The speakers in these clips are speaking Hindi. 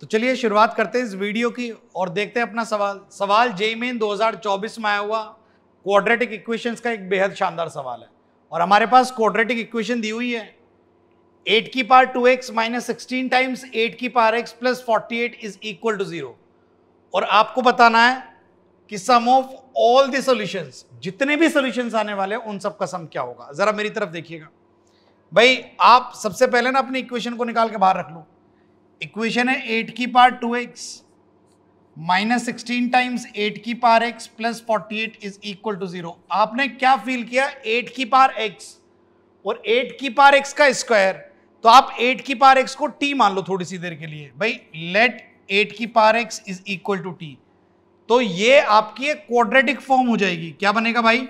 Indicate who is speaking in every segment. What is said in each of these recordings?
Speaker 1: तो चलिए शुरुआत करते हैं इस वीडियो की और देखते हैं अपना सवाल सवाल जे मेन 2024 में आया हुआ क्वाड्रेटिक इक्वेशंस का एक बेहद शानदार सवाल है और हमारे पास क्वाड्रेटिक इक्वेशन दी हुई है एट की power two X minus sixteen times eight की power X plus forty eight is equal to zero और आपको बताना है कि सम ऑफ ऑल दी जितने भी सोल्यूशन आने वाले हैं उन सब का सम क्या होगा जरा मेरी तरफ देखिएगा भाई आप सबसे पहले ना अपनी इक्वेशन को निकाल के बाहर रख लूँ इक्वेशन है एट की power two X minus sixteen times eight की power X plus forty eight is equal to zero आपने क्या फील किया एट की पार एक्स और एट की पार एक्स का स्क्वायर तो आप एट की पार एक्स को टी मान लो थोड़ी सी देर के लिए भाई लेट एट की power X is equal to T तो ये आपकी एक क्वाड्रेटिक फॉर्म हो जाएगी क्या बनेगा भाई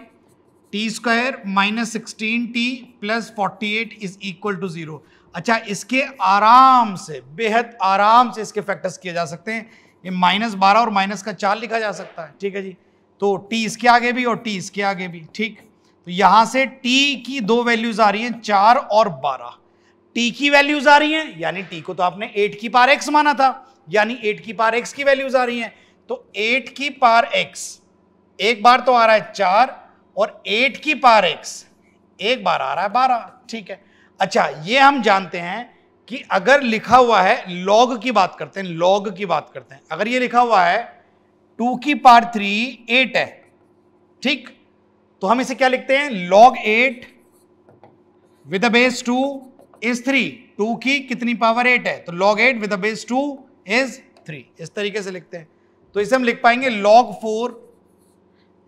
Speaker 1: T square minus sixteen T plus forty eight is equal to zero अच्छा इसके आराम से बेहद आराम से इसके फैक्टर्स किए जा सकते हैं ये माइनस बारह और माइनस का चार लिखा जा सकता है ठीक है जी तो टी इसके आगे भी और टी इसके आगे भी ठीक तो यहाँ से टी की दो वैल्यूज आ रही हैं चार और बारह टी की वैल्यूज आ रही हैं यानी टी को तो आपने एट की पार एक्स माना था यानी एट की पार एक्स की वैल्यूज आ रही हैं तो एट की पार एक्स एक बार तो आ रहा है चार और एट की पार एक्स एक बार आ रहा है बारह ठीक है अच्छा ये हम जानते हैं कि अगर लिखा हुआ है लॉग की बात करते हैं लॉग की बात करते हैं अगर ये लिखा हुआ है टू की पार थ्री एट है ठीक तो हम इसे क्या लिखते हैं log eight with base two is three two की कितनी पावर एट है तो log eight with base two is three इस तरीके से लिखते हैं तो इसे हम लिख पाएंगे लॉग फोर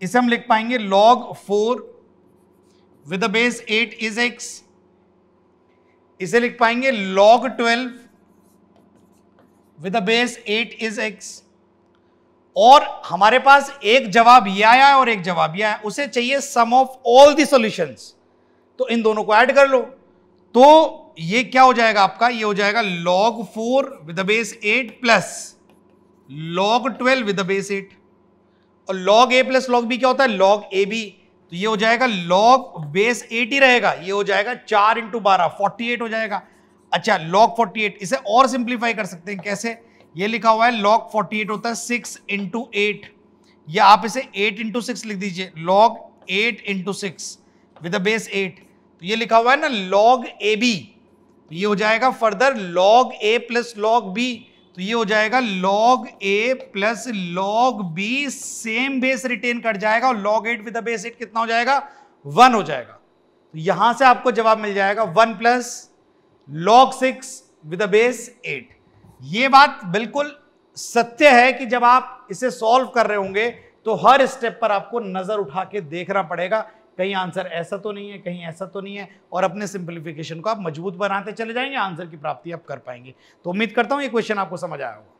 Speaker 1: इसे हम लिख पाएंगे log four with base eight is X इसे लिख पाएंगे log twelve with base eight is X और हमारे पास एक जवाब ये आया और एक जवाब ये आया उसे चाहिए sum of all the solutions तो इन दोनों को ऐड कर लो तो ये क्या हो जाएगा आपका ये हो जाएगा log four with base eight plus log twelve with base eight और log A plus log B क्या होता है लॉग ए बी तो ये हो जाएगा लॉग बेस 80 रहेगा ये हो जाएगा चार इंटू बारह फोर्टी हो जाएगा अच्छा लॉग 48 इसे और सिंप्लीफाई कर सकते हैं कैसे ये लिखा हुआ है लॉग 48 होता है सिक्स इंटू एट या आप इसे एट इंटू सिक्स लिख दीजिए log eight into six with base eight तो ये लिखा हुआ है ना लॉग ए बी ये हो जाएगा further log A plus log B तो ये हो जाएगा log A plus log B same base retain कर जाएगा और log eight with base eight कितना हो जाएगा वन हो जाएगा तो यहां से आपको जवाब मिल जाएगा one plus log six with base eight ये बात बिल्कुल सत्य है कि जब आप इसे सॉल्व कर रहे होंगे तो हर स्टेप पर आपको नजर उठा के देखना पड़ेगा कहीं आंसर ऐसा तो नहीं है कहीं ऐसा तो नहीं है और अपने सिंप्लीफिकेशन को आप मजबूत बनाते चले जाएंगे आंसर की प्राप्ति आप कर पाएंगे तो उम्मीद करता हूँ ये क्वेश्चन आपको समझ आया होगा